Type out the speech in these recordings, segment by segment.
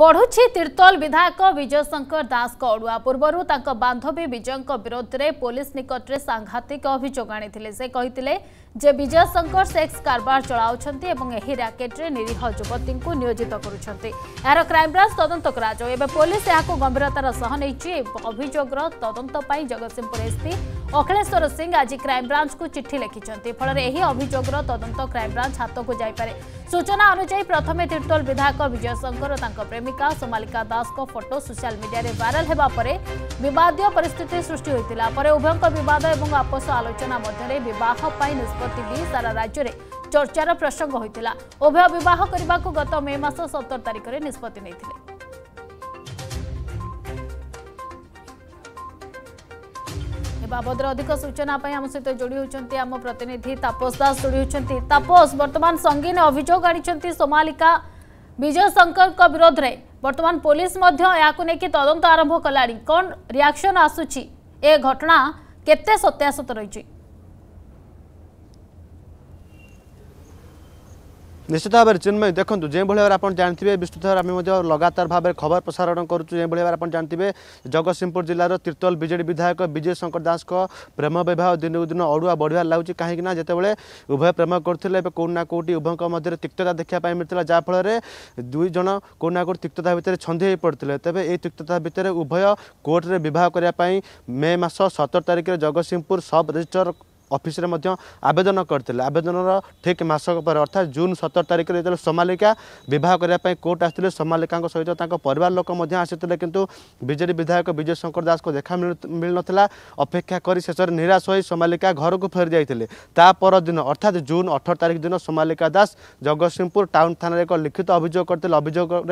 ବଢ଼ୁଛି ତିର୍ତ୍ତୋଲ ବିଧାୟକ ବିଜୟ ଶଙ୍କର ଦାସଙ୍କ ଅଡ଼ୁଆ ପୂର୍ବରୁ ତାଙ୍କ ବାନ୍ଧବୀ ବିଜୟଙ୍କ ବିରୋଧରେ ପୋଲିସ ନିକଟରେ ସାଂଘାତିକ ଅଭିଯୋଗ ଆଣିଥିଲେ ସେ କହିଥିଲେ जे विजय शंकर सेक्स कारबार चला चलाकेट्रे निरीह युवती को नियोजित करुंटार क्राइमब्रांच तदंत करंभीरतार अभोगर तदंत जगत सिंहपुर एसपी अखिलेश्वर सिंह आज क्राइमब्रांच को चिठी लिखिंट फल अभोगर तदंत क्राइमब्रांच हाथ को जापे सूचना अनुजाई प्रथम तीर्तोल विधायक विजय शंकर प्रेमिका सोमालिका दास को फोटो सोशल मीडिया रे वायरल होगा बदय परिस्थिति सृष्टि होता उभयों बद और आपोष आलोचना मध्य बहुत निष्पत्ति प्रति भी सारा राज्य में चर्चार प्रसंग होता उभय बह को गत मे मस सतर तारिख में निष्पत्ति अधिक सूचना जोड़ी प्रतिनिधि तापस दास जोड़ी होपस वर्तमान संगीन अभोग आोमालिका विजय शंकर विरोध में वर्तमान पुलिस तदंत आरंभ कला कौन रिएक्शन आसूरी ए घटना केत्या सत्यासत रही নিশ্চিত ভাবে চিন্ময় দেখুন যেভাবে ভাবে আপনার জাঁথিবে বিস্তৃত ভাবে আমি লগাতার ভাবে খবর প্রসারণ করছু যেভাবে ভাবে আপনার জাঁথিবে জগৎসিংহপুর জেলার তীর্তল বিজেডি বিধায়ক বিজয় শঙ্কর দাসক প্রেম বিবাহ দিনকু দিন অড়ুয়া বড়িবার লাগুচি কাহিঁকি না যেতবে উভয় প্রেম করলে এবার কেউ না কেউটি উভয় মধ্যে তিক্ততা দেখা মিলে যা ফলে দুই জন কেউ না কেউ তিক্ততা ভিতরে ছন্দি হয়ে পড়লে তবে এই তিক্ততা ভিতরে উভয় কোর্টরে বিবাহ করা মে মাস সতের তারিখে জগৎসিংহপুর সব রেজিষ্টর अफिसे आवेदन गरिदनर ठिक मास अर्थात् जुन सतर तारिख सोमालिक विवाह कोर्ट आसि सोमालिक सहित परिवार लोकमा आसिले कि विजेडी विधायक विजय शंकर दास को देखा मिल मिल्न अपेक्षा गरि शेषर निराश हो सोमालिक घरको फेरी जाइँ तर दिन अर्थात जून अठर तारिख दिन सोमालिक दास जगतसिंहपुर टाउन थाना थान लिखित अभियोग गरि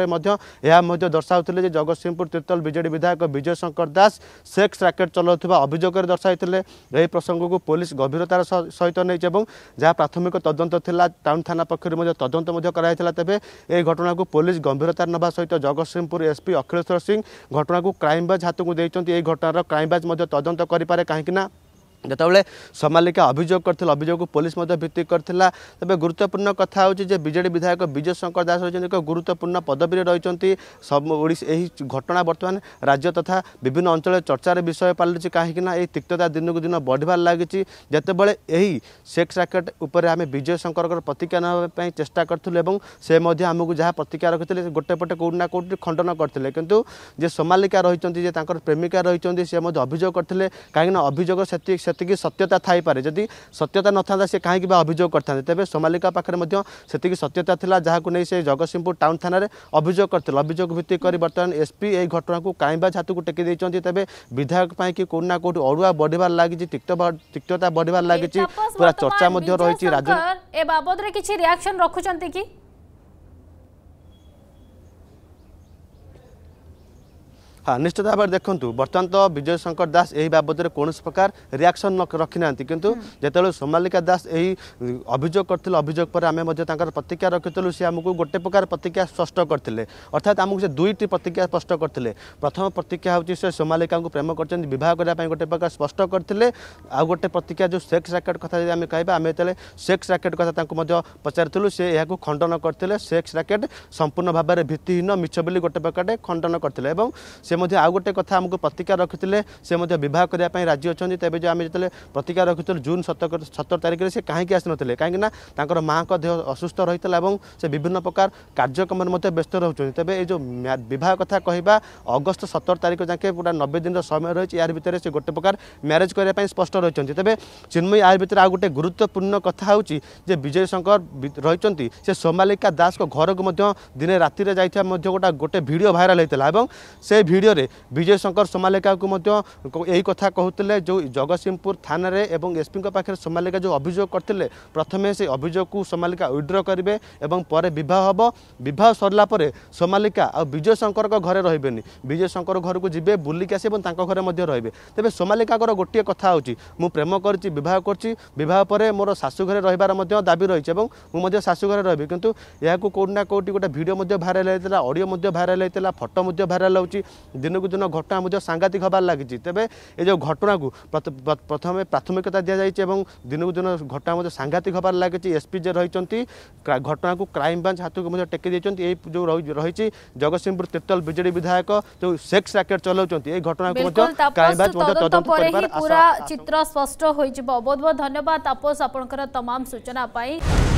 अभियोगलेर्शाउँदै जगतसिंहपुर तीर्थल विजेडि विधायक विजय शंकर दास सक्स राकेट चलाउने अभियानले दर्शाले यो प्रसंग को ग গভীরতার সহিত নেইছে এবং যা প্রাথমিক তদন্ত লা টাউন থানা পক্ষর মধ্যে তদন্ত মধ্যে করা হয়েছিল তবে এই ঘটনাকে পুলিশ গম্ভীরতার নেওয়া সহ জগৎসিংহপুর এসপি অখিলেশ্বর সিং ঘটনাকে ক্রাইমব্রাঞ্চ হাতক দিয়েছেন এই ঘটনার ক্রাইমব্রাঞ্চ মধ্যে তদন্ত করে পারে কিনা ଯେତେବେଳେ ସମାଲିକା ଅଭିଯୋଗ କରିଥିଲା ଅଭିଯୋଗକୁ ପୋଲିସ ମଧ୍ୟ ଭିତ୍ତିକ କରିଥିଲା ତେବେ ଗୁରୁତ୍ୱପୂର୍ଣ୍ଣ କଥା ହେଉଛି ଯେ ବିଜେଡ଼ି ବିଧାୟକ ବିଜୟ ଶଙ୍କର ଦାସ ହେଉଛନ୍ତି ଏକ ଗୁରୁତ୍ୱପୂର୍ଣ୍ଣ ପଦବୀରେ ରହିଛନ୍ତି ଓଡ଼ିଶା ଏହି ଘଟଣା ବର୍ତ୍ତମାନ ରାଜ୍ୟ ତଥା ବିଭିନ୍ନ ଅଞ୍ଚଳରେ ଚର୍ଚ୍ଚାର ବିଷୟ ପାଲଟିଛି କାହିଁକିନା ଏହି ତିକ୍ତତା ଦିନକୁ ଦିନ ବଢ଼ିବାରେ ଲାଗିଛି ଯେତେବେଳେ ଏହି ସେକ୍ସ ରାକେଟ୍ ଉପରେ ଆମେ ବିଜୟ ଶଙ୍କରଙ୍କର ପ୍ରତିକ୍ରିୟା ନେବା ପାଇଁ ଚେଷ୍ଟା କରିଥିଲୁ ଏବଂ ସେ ମଧ୍ୟ ଆମକୁ ଯାହା ପ୍ରତିକ୍ରିୟା ରଖିଥିଲେ ଗୋଟେ ପଟେ କେଉଁଠି ନା କେଉଁଠି ଖଣ୍ଡନ କରିଥିଲେ କିନ୍ତୁ ଯେ ସମାଲିକା ରହିଛନ୍ତି ଯେ ତାଙ୍କର ପ୍ରେମିକା ରହିଛନ୍ତି ସେ ମଧ୍ୟ ଅଭିଯୋଗ କରିଥିଲେ କାହିଁକିନା ଅଭିଯୋଗ ସେତିକି ସେତିକି ସତ୍ୟତା ଥାଇପାରେ ଯଦି ସତ୍ୟତା ନଥାନ୍ତା ସେ କାହିଁକି ବା ଅଭିଯୋଗ କରିଥାନ୍ତେ ତେବେ ସୋମାଲିକା ପାଖରେ ମଧ୍ୟ ସେତିକି ସତ୍ୟତା ଥିଲା ଯାହାକୁ ନେଇ ସେ ଜଗତସିଂହପୁର ଟାଉନ୍ ଥାନାରେ ଅଭିଯୋଗ କରିଥିଲେ ଅଭିଯୋଗ ଭିତ୍ତି କରି ବର୍ତ୍ତମାନ ଏସ୍ପି ଏହି ଘଟଣାକୁ କାଇଁବା ଛାତକୁ ଟେକି ଦେଇଛନ୍ତି ତେବେ ବିଧାୟକ ପାଇଁ କି କେଉଁଠି ନା କେଉଁଠି ଅଡ଼ୁଆ ବଢ଼ିବାର ଲାଗିଛି ତିକ୍ତତା ବଢ଼ିବାର ଲାଗିଛି ପୁରା ଚର୍ଚ୍ଚା ମଧ୍ୟ ରହିଛି ରାଜ୍ୟ ଏ ବାବଦରେ କିଛି ରିଆକ୍ସନ୍ ରଖୁଛନ୍ତି କି হ্যাঁ নিশ্চিত ভাবে দেখুন বর্তমান তো বিজয় শঙ্কর দাস এই বাবদরে কৌশি প্রকার রিয়াকশন রক্ষি না কিন্তু যেতবে সোমালিকা দাস এই অভিযোগ করলে অভিযোগ পরে আমি তাঁর প্রতিক্রিয়া রক্ষিলু সে আমি গোটে প্রকার প্রতিক্রিয়া স্পষ্ট করলে অর্থাৎ আমি সে দুইটি প্রতিক্রিয়া স্পষ্ট করলে প্রথম প্রতিক্রিয়া হচ্ছে সে সোমালিকা প্রেম করছেন বিবাহ করা গোটে প্রকার স্পষ্ট করলে আউ গোটে প্রতিক্রিয়া যে সেক্স র্যাকেট কথা যদি আমি কহবা আমি যেতে সেক্স র্যাকেট কথা তাঁর পচারি সে এখন খণ্ডন করলে সেক্স র্যাকেট সম্পূর্ণ ভাবে ভিত্তিহীন মিছ বলে গোটে প্রকারে খণ্ডন করলে এবং সে ମଧ୍ୟ ଆଉ ଗୋଟେ କଥା ଆମକୁ ପ୍ରତିକାର ରଖିଥିଲେ ସେ ମଧ୍ୟ ବିବାହ କରିବା ପାଇଁ ରାଜି ଅଛନ୍ତି ତେବେ ଯେ ଆମେ ଯେତେବେଳେ ପ୍ରତିକାର ରଖିଥିଲୁ ଜୁନ୍ ସତର ସତର ତାରିଖରେ ସେ କାହିଁକି ଆସିନଥିଲେ କାହିଁକିନା ତାଙ୍କର ମାଆଙ୍କ ଦେହ ଅସୁସ୍ଥ ରହିଥିଲା ଏବଂ ସେ ବିଭିନ୍ନ ପ୍ରକାର କାର୍ଯ୍ୟକ୍ରମରେ ମଧ୍ୟ ବ୍ୟସ୍ତ ରହୁଛନ୍ତି ତେବେ ଏ ଯେଉଁ ବିବାହ କଥା କହିବା ଅଗଷ୍ଟ ସତର ତାରିଖ ଯାକେ ପୁରା ନବେ ଦିନର ସମୟ ରହିଛି ଏହାର ଭିତରେ ସେ ଗୋଟେ ପ୍ରକାର ମ୍ୟାରେଜ୍ କରିବା ପାଇଁ ସ୍ପଷ୍ଟ ରହିଛନ୍ତି ତେବେ ଚିନ୍ମୟୀ ଏହାର ଭିତରେ ଆଉ ଗୋଟେ ଗୁରୁତ୍ୱପୂର୍ଣ୍ଣ କଥା ହେଉଛି ଯେ ବିଜୟ ଶଙ୍କର ରହିଛନ୍ତି ସେ ସୋମାଲିକା ଦାସଙ୍କ ଘରକୁ ମଧ୍ୟ ଦିନେ ରାତିରେ ଯାଇଥିବା ମଧ୍ୟ ଗୋଟେ ଗୋଟେ ଭିଡ଼ିଓ ଭାଇରାଲ୍ ହୋଇଥିଲା ଏବଂ ସେ ଭିଡ଼ିଓ ভিডিওরে বিজয় শঙ্কর সোমালেকাকে এই কথা কুলে যে জগৎসিংহপুর থানার এবং এসপি পাখে সোমালেকা যে অভিযোগ করলে প্রথমে সেই অভিযোগকে সোমালিকা উইড্র করবে এবং পরে বিবাহ হব বিবাহ সরলা পরে সোমালিকা আজয় শঙ্কর ঘরে রহবে বিজয় শঙ্কর ঘরক যাবে বুলিকি আসবে এবং তাঁর ঘরে রহবে তবে সোমালিকাঙ্কর গোটিয়ে কথা হচ্ছে মু প্রেম করছি বিবাহ করছি বিবাহ পরে মোর শাশুঘরে রহবার দাবি রয়েছে এবং মু শাশুঘরে রহবি কিন্তু এখন কোটি না কোটি গোটা ভিডিও ভাইরাল হয়েছিল অডিও ভাইরাল হয়েছিল ফটো ভাইরাল হচ্ছে ଦିନକୁ ଦିନ ଘଟଣା ମଧ୍ୟ ସାଂଘାତିକ ହେବାର ଲାଗିଛି ତେବେ ଏ ଯେଉଁ ଘଟଣାକୁ ପ୍ରଥମେ ପ୍ରାଥମିକତା ଦିଆଯାଇଛି ଏବଂ ଦିନକୁ ଦିନ ଘଟଣା ମଧ୍ୟ ସାଂଘାତିକ ହେବାର ଲାଗିଛି ଏସ୍ପି ଯେ ରହିଛନ୍ତି ଘଟଣାକୁ କ୍ରାଇମବ୍ରାଞ୍ଚ ହାତକୁ ମଧ୍ୟ ଟେକି ଦେଇଛନ୍ତି ଏହି ଯେଉଁ ରହିଛି ଜଗତସିଂହପୁର ତିର୍ତ୍ତୋଲ ବିଜେଡି ବିଧାୟକ ଯେଉଁ ସେକ୍ସ ରାକେଟ୍ ଚଲାଉଛନ୍ତି ଏହି ଘଟଣାକୁ ମଧ୍ୟ କ୍ରାଇମବ୍ରାଞ୍ଚ ମଧ୍ୟ ତଦନ୍ତ କରିବାର ପୁରା ଚିତ୍ର ସ୍ପଷ୍ଟ ହୋଇଯିବ ବହୁତ ବହୁତ ଧନ୍ୟବାଦ ତାପସ ଆପଣଙ୍କର ତମାମ ସୂଚନା ପାଇଁ